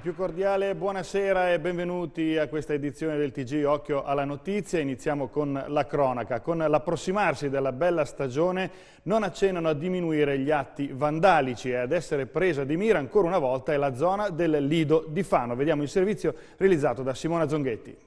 La più cordiale buonasera e benvenuti a questa edizione del TG Occhio alla Notizia. Iniziamo con la cronaca. Con l'approssimarsi della bella stagione non accennano a diminuire gli atti vandalici e ad essere presa di mira ancora una volta è la zona del Lido di Fano. Vediamo il servizio realizzato da Simona Zonghetti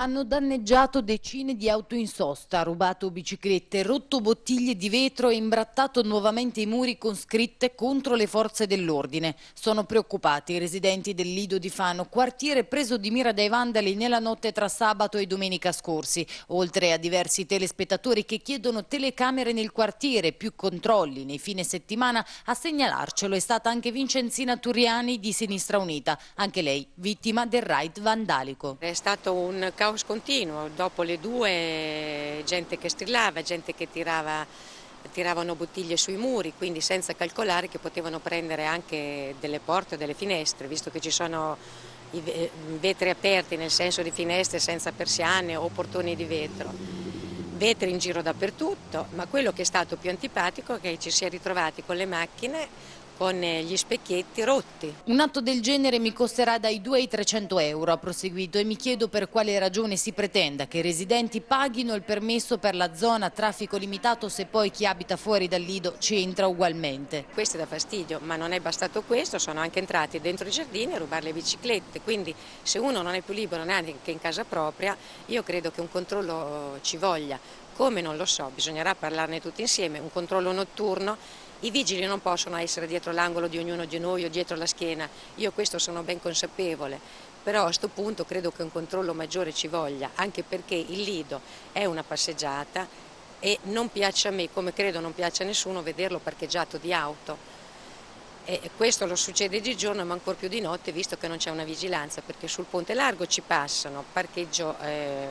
hanno danneggiato decine di auto in sosta, rubato biciclette, rotto bottiglie di vetro e imbrattato nuovamente i muri con scritte contro le forze dell'ordine. Sono preoccupati i residenti del Lido di Fano, quartiere preso di mira dai vandali nella notte tra sabato e domenica scorsi, oltre a diversi telespettatori che chiedono telecamere nel quartiere, più controlli nei fine settimana. A segnalarcelo è stata anche Vincenzina Turiani di Sinistra Unita, anche lei vittima del raid vandalico. È stato un caos caos continuo, dopo le due gente che strillava, gente che tirava, tiravano bottiglie sui muri, quindi senza calcolare che potevano prendere anche delle porte o delle finestre, visto che ci sono i vetri aperti nel senso di finestre senza persiane o portoni di vetro, vetri in giro dappertutto, ma quello che è stato più antipatico è che ci si è ritrovati con le macchine con eh, gli specchietti rotti. Un atto del genere mi costerà dai 2 ai 300 euro, ha proseguito, e mi chiedo per quale ragione si pretenda che i residenti paghino il permesso per la zona traffico limitato se poi chi abita fuori dal lido ci entra ugualmente. Questo è da fastidio, ma non è bastato questo, sono anche entrati dentro i giardini a rubare le biciclette, quindi se uno non è più libero neanche in casa propria, io credo che un controllo ci voglia. Come non lo so, bisognerà parlarne tutti insieme, un controllo notturno i vigili non possono essere dietro l'angolo di ognuno di noi o dietro la schiena, io questo sono ben consapevole, però a questo punto credo che un controllo maggiore ci voglia, anche perché il Lido è una passeggiata e non piace a me, come credo non piace a nessuno, vederlo parcheggiato di auto. E questo lo succede di giorno ma ancora più di notte visto che non c'è una vigilanza perché sul ponte largo ci passano parcheggio eh,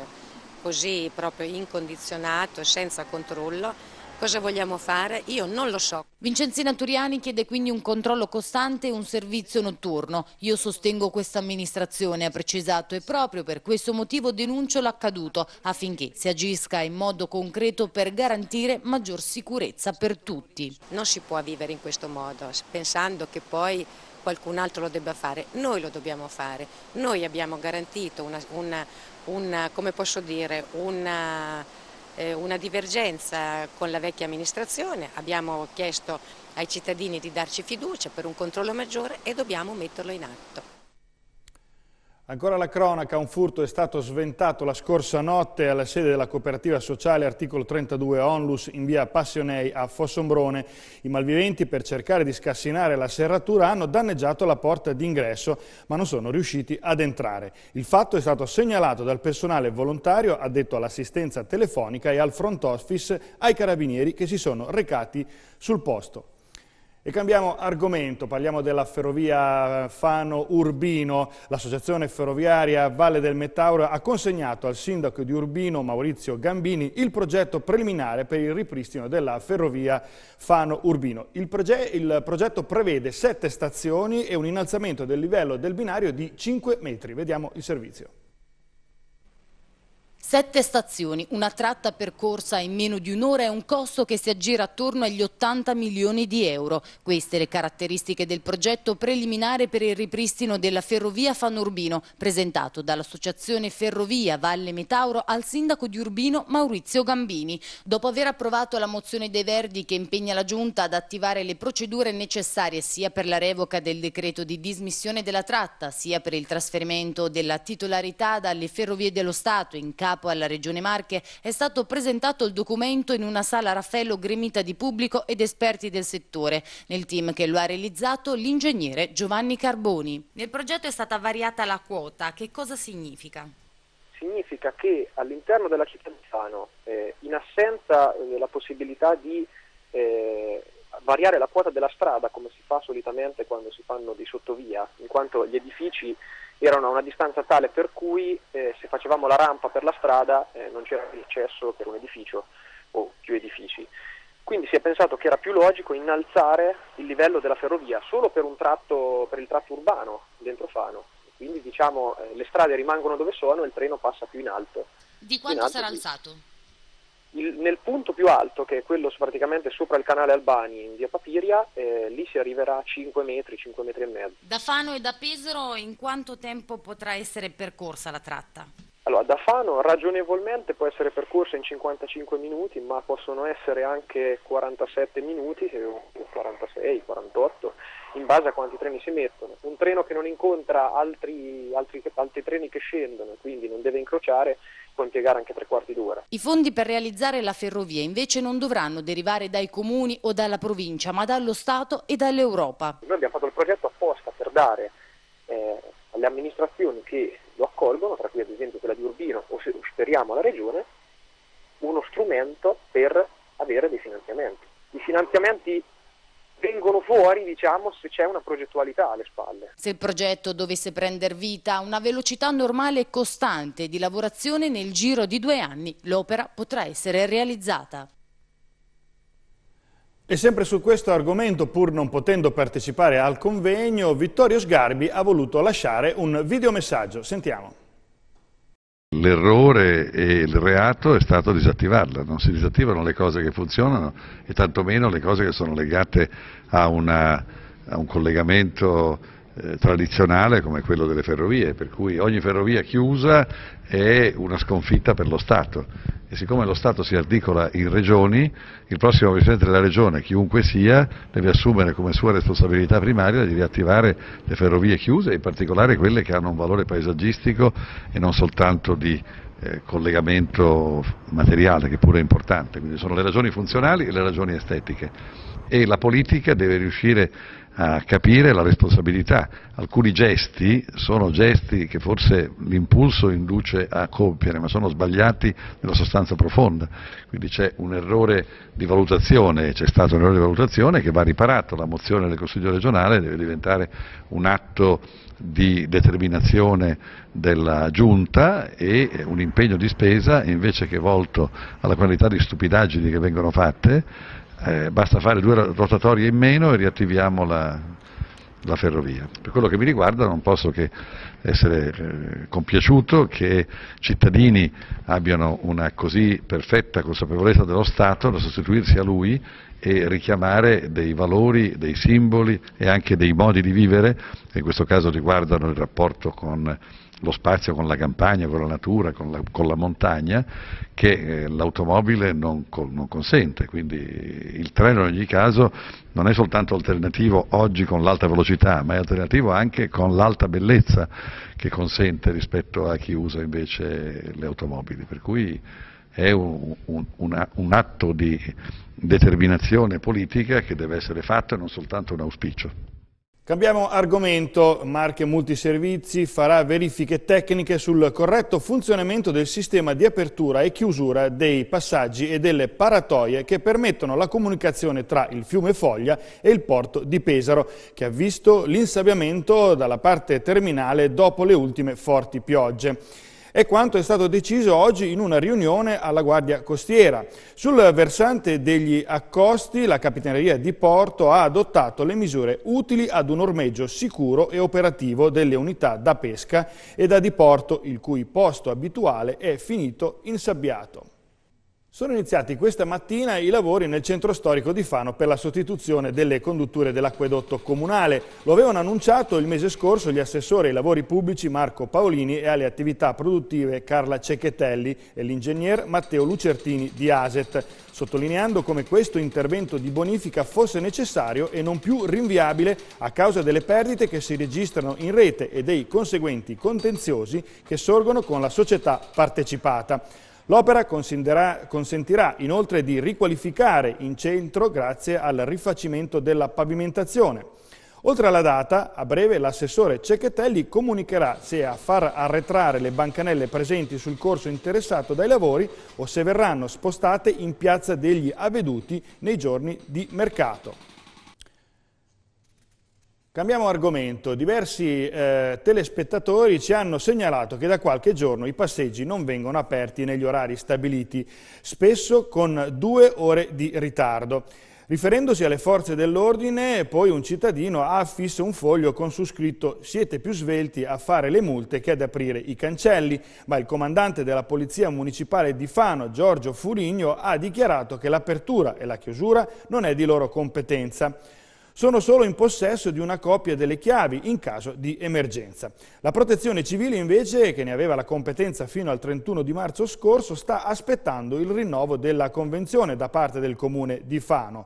così proprio incondizionato, senza controllo Cosa vogliamo fare? Io non lo so. Vincenzina Turiani chiede quindi un controllo costante e un servizio notturno. Io sostengo questa amministrazione, ha precisato, e proprio per questo motivo denuncio l'accaduto affinché si agisca in modo concreto per garantire maggior sicurezza per tutti. Non si può vivere in questo modo, pensando che poi qualcun altro lo debba fare, noi lo dobbiamo fare, noi abbiamo garantito una, una, una come posso dire, una eh, una divergenza con la vecchia amministrazione, abbiamo chiesto ai cittadini di darci fiducia per un controllo maggiore e dobbiamo metterlo in atto. Ancora la cronaca, un furto è stato sventato la scorsa notte alla sede della cooperativa sociale articolo 32 Onlus in via Passionei a Fossombrone. I malviventi per cercare di scassinare la serratura hanno danneggiato la porta d'ingresso ma non sono riusciti ad entrare. Il fatto è stato segnalato dal personale volontario addetto all'assistenza telefonica e al front office ai carabinieri che si sono recati sul posto. E cambiamo argomento, parliamo della ferrovia eh, Fano-Urbino. L'associazione ferroviaria Valle del Metauro ha consegnato al sindaco di Urbino, Maurizio Gambini, il progetto preliminare per il ripristino della ferrovia Fano-Urbino. Il, proge il, progetto prevede sette stazioni e un innalzamento del livello del binario di 5 metri. Vediamo il servizio. Sette stazioni, una tratta percorsa in meno di un'ora è un costo che si aggira attorno agli 80 milioni di euro. Queste le caratteristiche del progetto preliminare per il ripristino della ferrovia Fanurbino, presentato dall'associazione Ferrovia Valle Metauro al sindaco di Urbino Maurizio Gambini. Dopo aver approvato la mozione dei Verdi che impegna la Giunta ad attivare le procedure necessarie sia per la revoca del decreto di dismissione della tratta, sia per il trasferimento della titolarità dalle ferrovie dello Stato in capo capo alla Regione Marche, è stato presentato il documento in una sala Raffaello gremita di pubblico ed esperti del settore. Nel team che lo ha realizzato l'ingegnere Giovanni Carboni. Nel progetto è stata variata la quota. Che cosa significa? Significa che all'interno della città di Fano, eh, in assenza della possibilità di eh, variare la quota della strada come si fa solitamente quando si fanno di sottovia, in quanto gli edifici erano a una distanza tale per cui eh, se facevamo la rampa per la strada eh, non c'era accesso per un edificio o più edifici. Quindi si è pensato che era più logico innalzare il livello della ferrovia solo per, tratto, per il tratto urbano dentro Fano. Quindi diciamo eh, le strade rimangono dove sono e il treno passa più in alto. Di quanto in alto sarà alzato? Il, nel punto più alto, che è quello praticamente sopra il canale Albani, in via Papiria, eh, lì si arriverà a 5 metri, 5 metri e mezzo. Da Fano e da Pesaro in quanto tempo potrà essere percorsa la tratta? Allora, da Fano ragionevolmente può essere percorsa in 55 minuti, ma possono essere anche 47 minuti, 46, 48, in base a quanti treni si mettono. Un treno che non incontra altri, altri, altri treni che scendono, quindi non deve incrociare, può impiegare anche tre quarti d'ora. I fondi per realizzare la ferrovia invece non dovranno derivare dai comuni o dalla provincia, ma dallo Stato e dall'Europa. Noi abbiamo fatto il progetto apposta per dare eh, alle amministrazioni che lo accolgono, tra cui ad esempio quella di Urbino o se speriamo la Regione, uno strumento per avere dei finanziamenti. I finanziamenti vengono fuori diciamo, se c'è una progettualità alle spalle. Se il progetto dovesse prendere vita a una velocità normale e costante di lavorazione nel giro di due anni, l'opera potrà essere realizzata. E sempre su questo argomento, pur non potendo partecipare al convegno, Vittorio Sgarbi ha voluto lasciare un videomessaggio. Sentiamo. L'errore e il reato è stato disattivarla, non si disattivano le cose che funzionano e tantomeno le cose che sono legate a, una, a un collegamento eh, tradizionale come quello delle ferrovie, per cui ogni ferrovia chiusa è una sconfitta per lo Stato e siccome lo Stato si articola in regioni, il prossimo Presidente della Regione, chiunque sia, deve assumere come sua responsabilità primaria di riattivare le ferrovie chiuse, in particolare quelle che hanno un valore paesaggistico e non soltanto di eh, collegamento materiale, che pure è importante. Quindi sono le ragioni funzionali e le ragioni estetiche. E la politica deve riuscire a capire la responsabilità. Alcuni gesti sono gesti che forse l'impulso induce a compiere, ma sono sbagliati nella sostanza profonda. Quindi c'è un errore di valutazione, c'è stato un errore di valutazione che va riparato. La mozione del Consiglio regionale deve diventare un atto di determinazione della Giunta e un impegno di spesa invece che volto alla quantità di stupidaggini che vengono fatte eh, basta fare due rotatorie in meno e riattiviamo la, la, ferrovia. Per quello che mi riguarda non posso che essere eh, compiaciuto che cittadini abbiano una così perfetta consapevolezza dello Stato da sostituirsi a lui e richiamare dei valori, dei simboli e anche dei modi di vivere, che in questo caso riguardano il rapporto con lo spazio con la campagna, con la natura, con la, con la montagna, che eh, l'automobile non, non, consente. Quindi il treno in ogni caso non è soltanto alternativo oggi con l'alta velocità, ma è alternativo anche con l'alta bellezza che consente rispetto a chi usa invece le automobili. Per cui è un, un, una, un atto di determinazione politica che deve essere fatto e non soltanto un auspicio. Cambiamo argomento, Marche Multiservizi farà verifiche tecniche sul corretto funzionamento del sistema di apertura e chiusura dei passaggi e delle paratoie che permettono la comunicazione tra il fiume Foglia e il porto di Pesaro, che ha visto l'insabbiamento dalla parte terminale dopo le ultime forti piogge è quanto è stato deciso oggi in una riunione alla Guardia Costiera. Sul versante degli accosti la Capitaneria di Porto ha adottato le misure utili ad un ormeggio sicuro e operativo delle unità da pesca e da diporto il cui posto abituale è finito insabbiato. Sono iniziati questa mattina i lavori nel centro storico di Fano per la sostituzione delle condutture dell'acquedotto comunale. Lo avevano annunciato il mese scorso gli assessori ai lavori pubblici Marco Paolini e alle attività produttive Carla Cecchetelli e l'ingegner Matteo Lucertini di Aset, sottolineando come questo intervento di bonifica fosse necessario e non più rinviabile a causa delle perdite che si registrano in rete e dei conseguenti contenziosi che sorgono con la società partecipata. L'opera consentirà inoltre di riqualificare in centro grazie al rifacimento della pavimentazione. Oltre alla data, a breve l'assessore Cecchettelli comunicherà se a far arretrare le bancanelle presenti sul corso interessato dai lavori o se verranno spostate in piazza degli avveduti nei giorni di mercato. Cambiamo argomento. Diversi eh, telespettatori ci hanno segnalato che da qualche giorno i passeggi non vengono aperti negli orari stabiliti, spesso con due ore di ritardo. Riferendosi alle forze dell'ordine, poi un cittadino ha affisso un foglio con su scritto «Siete più svelti a fare le multe che ad aprire i cancelli», ma il comandante della Polizia Municipale di Fano, Giorgio Furigno, ha dichiarato che l'apertura e la chiusura non è di loro competenza sono solo in possesso di una copia delle chiavi in caso di emergenza. La protezione civile invece, che ne aveva la competenza fino al 31 di marzo scorso, sta aspettando il rinnovo della convenzione da parte del comune di Fano.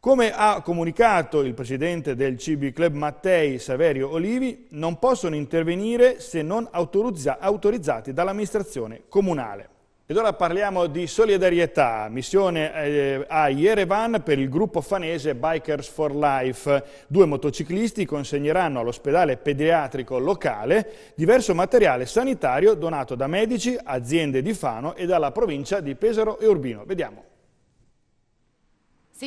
Come ha comunicato il presidente del CB Club Mattei, Saverio Olivi, non possono intervenire se non autorizzati dall'amministrazione comunale. Ed ora parliamo di solidarietà, missione eh, a Yerevan per il gruppo fanese Bikers for Life. Due motociclisti consegneranno all'ospedale pediatrico locale diverso materiale sanitario donato da medici, aziende di Fano e dalla provincia di Pesaro e Urbino. Vediamo.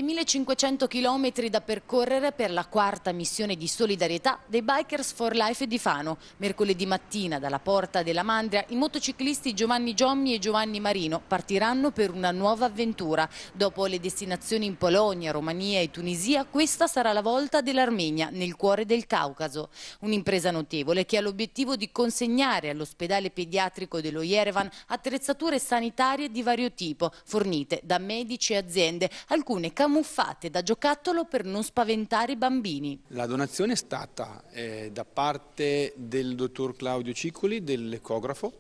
6.500 km da percorrere per la quarta missione di solidarietà dei Bikers for Life di Fano. Mercoledì mattina dalla porta della Mandria i motociclisti Giovanni Giommi e Giovanni Marino partiranno per una nuova avventura. Dopo le destinazioni in Polonia, Romania e Tunisia, questa sarà la volta dell'Armenia, nel cuore del Caucaso. Un'impresa notevole che ha l'obiettivo di consegnare all'ospedale pediatrico dello Yerevan attrezzature sanitarie di vario tipo, fornite da medici e aziende, alcune camuffate da giocattolo per non spaventare i bambini. La donazione è stata eh, da parte del dottor Claudio Ciccoli, dell'ecografo,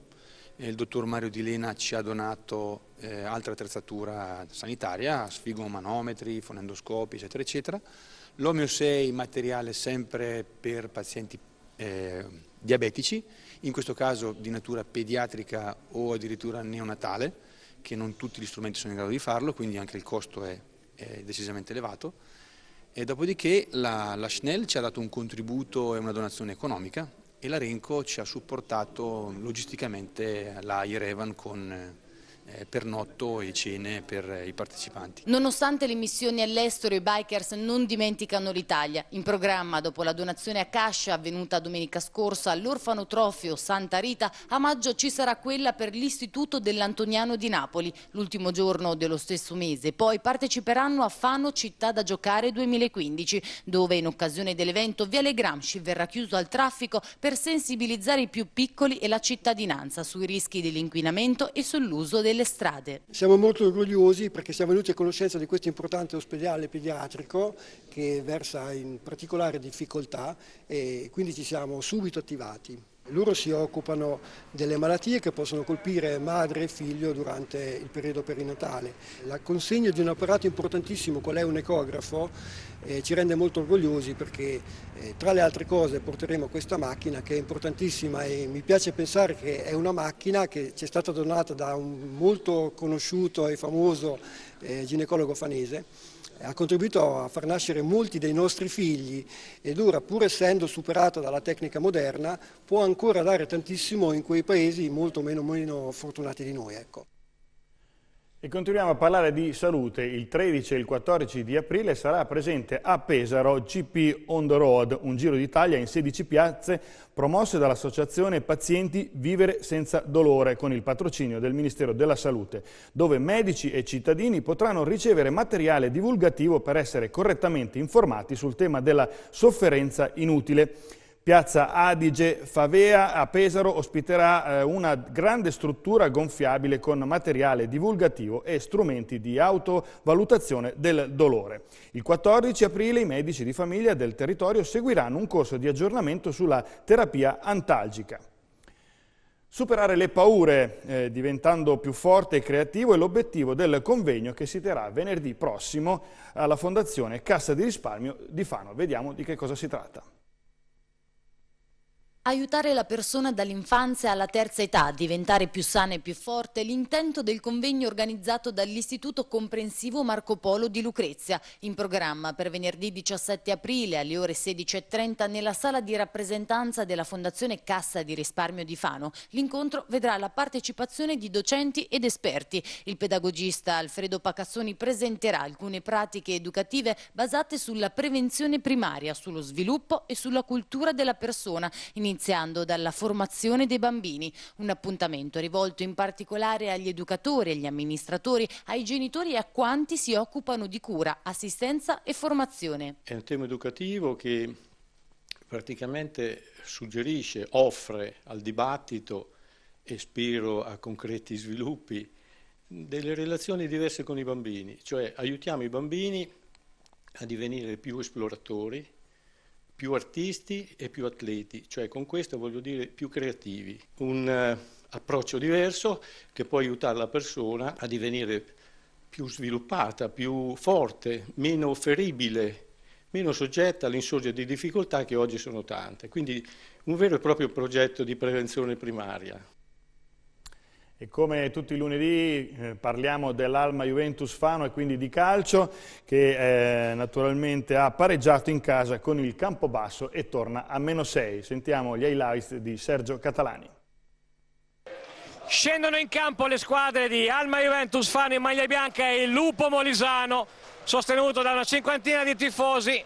eh, il dottor Mario Di Lena ci ha donato eh, altra attrezzatura sanitaria, sfigomanometri, fonendoscopi, eccetera, eccetera. L'Omeo 6, materiale sempre per pazienti eh, diabetici, in questo caso di natura pediatrica o addirittura neonatale, che non tutti gli strumenti sono in grado di farlo, quindi anche il costo è eh, decisamente elevato, e dopodiché la, la Schnell ci ha dato un contributo e una donazione economica e la Renco ci ha supportato logisticamente la Yerevan con eh, eh, pernotto e cene per eh, i partecipanti. Nonostante le missioni all'estero, i bikers non dimenticano l'Italia. In programma, dopo la donazione a Cascia avvenuta domenica scorsa all'orfanotrofio Santa Rita, a maggio ci sarà quella per l'Istituto dell'Antoniano di Napoli, l'ultimo giorno dello stesso mese. Poi parteciperanno a Fano Città da Giocare 2015, dove in occasione dell'evento Viale Gramsci verrà chiuso al traffico per sensibilizzare i più piccoli e la cittadinanza sui rischi dell'inquinamento e sull'uso del delle strade. Siamo molto orgogliosi perché siamo venuti a conoscenza di questo importante ospedale pediatrico che versa in particolare difficoltà e quindi ci siamo subito attivati. Loro si occupano delle malattie che possono colpire madre e figlio durante il periodo perinatale. La consegna di un apparato importantissimo qual è un ecografo eh, ci rende molto orgogliosi perché eh, tra le altre cose porteremo questa macchina che è importantissima e mi piace pensare che è una macchina che ci è stata donata da un molto conosciuto e famoso eh, ginecologo fanese ha contribuito a far nascere molti dei nostri figli ed ora pur essendo superata dalla tecnica moderna può ancora dare tantissimo in quei paesi molto meno, meno fortunati di noi. Ecco. E continuiamo a parlare di salute. Il 13 e il 14 di aprile sarà presente a Pesaro GP on the road, un giro d'Italia in 16 piazze promosse dall'associazione Pazienti Vivere Senza Dolore con il patrocinio del Ministero della Salute, dove medici e cittadini potranno ricevere materiale divulgativo per essere correttamente informati sul tema della sofferenza inutile. Piazza Adige Favea a Pesaro ospiterà eh, una grande struttura gonfiabile con materiale divulgativo e strumenti di autovalutazione del dolore. Il 14 aprile i medici di famiglia del territorio seguiranno un corso di aggiornamento sulla terapia antalgica. Superare le paure eh, diventando più forte e creativo è l'obiettivo del convegno che si terrà venerdì prossimo alla Fondazione Cassa di Risparmio di Fano. Vediamo di che cosa si tratta. Aiutare la persona dall'infanzia alla terza età a diventare più sana e più forte è l'intento del convegno organizzato dall'Istituto Comprensivo Marco Polo di Lucrezia, in programma per venerdì 17 aprile alle ore 16.30 nella sala di rappresentanza della Fondazione Cassa di Risparmio di Fano. L'incontro vedrà la partecipazione di docenti ed esperti. Il pedagogista Alfredo Pacassoni presenterà alcune pratiche educative basate sulla prevenzione primaria, sullo sviluppo e sulla cultura della persona. In iniziando dalla formazione dei bambini, un appuntamento rivolto in particolare agli educatori, agli amministratori, ai genitori e a quanti si occupano di cura, assistenza e formazione. È un tema educativo che praticamente suggerisce, offre al dibattito e spiro a concreti sviluppi delle relazioni diverse con i bambini, cioè aiutiamo i bambini a divenire più esploratori, più artisti e più atleti, cioè con questo voglio dire più creativi. Un eh, approccio diverso che può aiutare la persona a divenire più sviluppata, più forte, meno feribile, meno soggetta all'insorgere di difficoltà che oggi sono tante. Quindi un vero e proprio progetto di prevenzione primaria. E come tutti i lunedì eh, parliamo dell'Alma Juventus Fano e quindi di calcio che eh, naturalmente ha pareggiato in casa con il Campobasso e torna a meno 6. Sentiamo gli highlights di Sergio Catalani. Scendono in campo le squadre di Alma Juventus Fano in maglia bianca e il Lupo Molisano sostenuto da una cinquantina di tifosi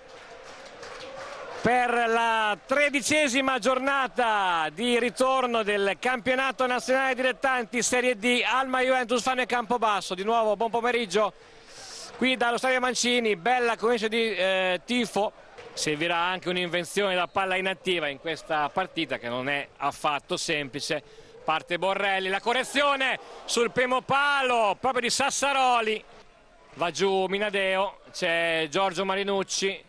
per la tredicesima giornata di ritorno del campionato nazionale dilettanti Serie D Alma Juventus Fano e Campobasso. Di nuovo buon pomeriggio qui dallo Stadio Mancini, bella comincia di eh, tifo. Servirà anche un'invenzione da palla inattiva in questa partita che non è affatto semplice. Parte Borrelli, la correzione sul primo palo proprio di Sassaroli. Va giù Minadeo, c'è Giorgio Marinucci,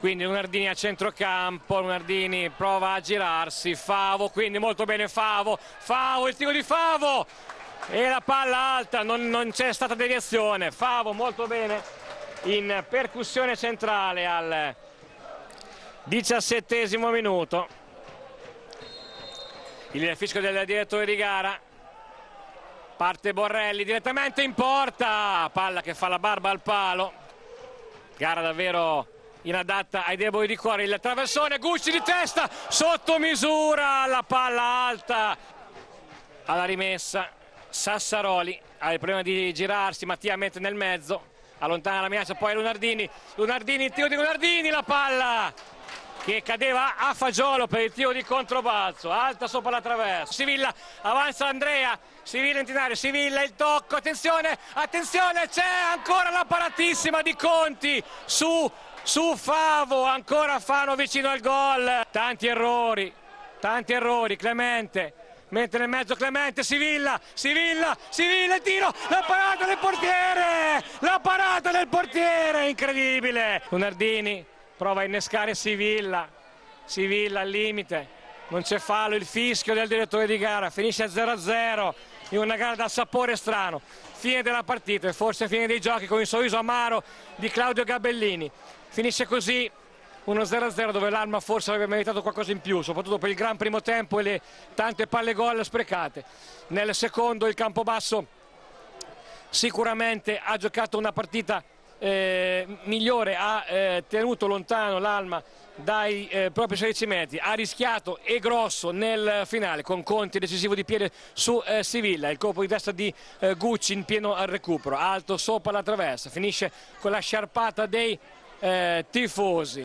quindi Lunardini a centrocampo, Lunardini prova a girarsi, Favo, quindi molto bene Favo, Favo, il tiro di Favo e la palla alta, non, non c'è stata deviazione, Favo molto bene in percussione centrale al diciassettesimo minuto. Il fisco del direttore di gara, parte Borrelli direttamente in porta, palla che fa la barba al palo, gara davvero inadatta ai deboli di cuore il traversone, Gucci di testa, sotto misura, la palla alta alla rimessa, Sassaroli ha il problema di girarsi, Mattia mette nel mezzo, allontana la minaccia poi Lunardini, Lunardini, il tiro di Lunardini, la palla che cadeva a fagiolo per il tiro di controbalzo, alta sopra la traversa, Sivilla avanza Andrea, Sivilla in tinario, Sivilla il tocco, attenzione, attenzione, c'è ancora la paratissima di Conti su su Favo, ancora Fano vicino al gol, tanti errori, tanti errori, Clemente, mentre nel mezzo Clemente, Sivilla, Sivilla, Sivilla, il tiro, la parata del portiere, la parata del portiere, incredibile. Lunardini prova a innescare Sivilla, Sivilla al limite, non c'è fallo, il fischio del direttore di gara, finisce a 0-0 in una gara da sapore strano. Fine della partita e forse fine dei giochi con il sorriso amaro di Claudio Gabellini. Finisce così uno 0 0 dove l'Alma forse avrebbe meritato qualcosa in più, soprattutto per il gran primo tempo e le tante palle gol sprecate. Nel secondo il Campobasso sicuramente ha giocato una partita eh, migliore, ha eh, tenuto lontano l'Alma dai eh, propri 16 metri, ha rischiato e grosso nel finale con Conti decisivo di piede su eh, Sivilla, il colpo di testa di eh, Gucci in pieno recupero, alto sopra la traversa, finisce con la sciarpata dei eh, tifosi.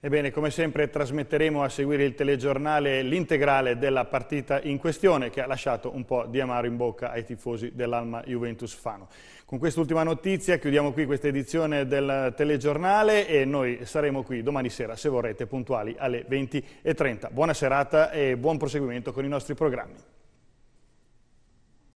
Ebbene, come sempre trasmetteremo a seguire il telegiornale l'integrale della partita in questione che ha lasciato un po' di amaro in bocca ai tifosi dell'Alma Juventus Fano. Con quest'ultima notizia chiudiamo qui questa edizione del telegiornale e noi saremo qui domani sera, se vorrete, puntuali alle 20.30. Buona serata e buon proseguimento con i nostri programmi.